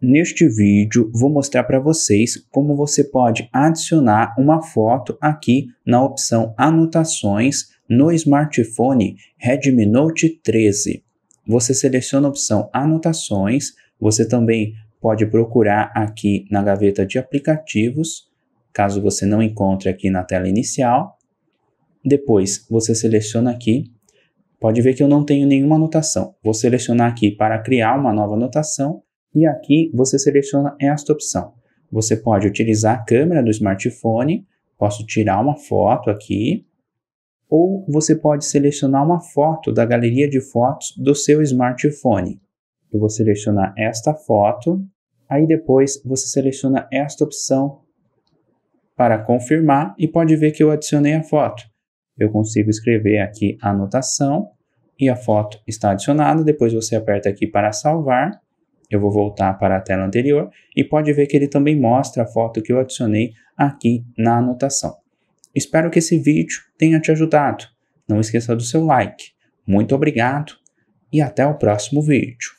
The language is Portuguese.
Neste vídeo vou mostrar para vocês como você pode adicionar uma foto aqui na opção Anotações no smartphone Redmi Note 13. Você seleciona a opção Anotações, você também pode procurar aqui na gaveta de aplicativos, caso você não encontre aqui na tela inicial. Depois você seleciona aqui, pode ver que eu não tenho nenhuma anotação. Vou selecionar aqui para criar uma nova anotação e aqui você seleciona esta opção. Você pode utilizar a câmera do smartphone, posso tirar uma foto aqui, ou você pode selecionar uma foto da galeria de fotos do seu smartphone. Eu vou selecionar esta foto, aí depois você seleciona esta opção para confirmar e pode ver que eu adicionei a foto. Eu consigo escrever aqui a anotação e a foto está adicionada, depois você aperta aqui para salvar eu vou voltar para a tela anterior e pode ver que ele também mostra a foto que eu adicionei aqui na anotação. Espero que esse vídeo tenha te ajudado. Não esqueça do seu like. Muito obrigado e até o próximo vídeo.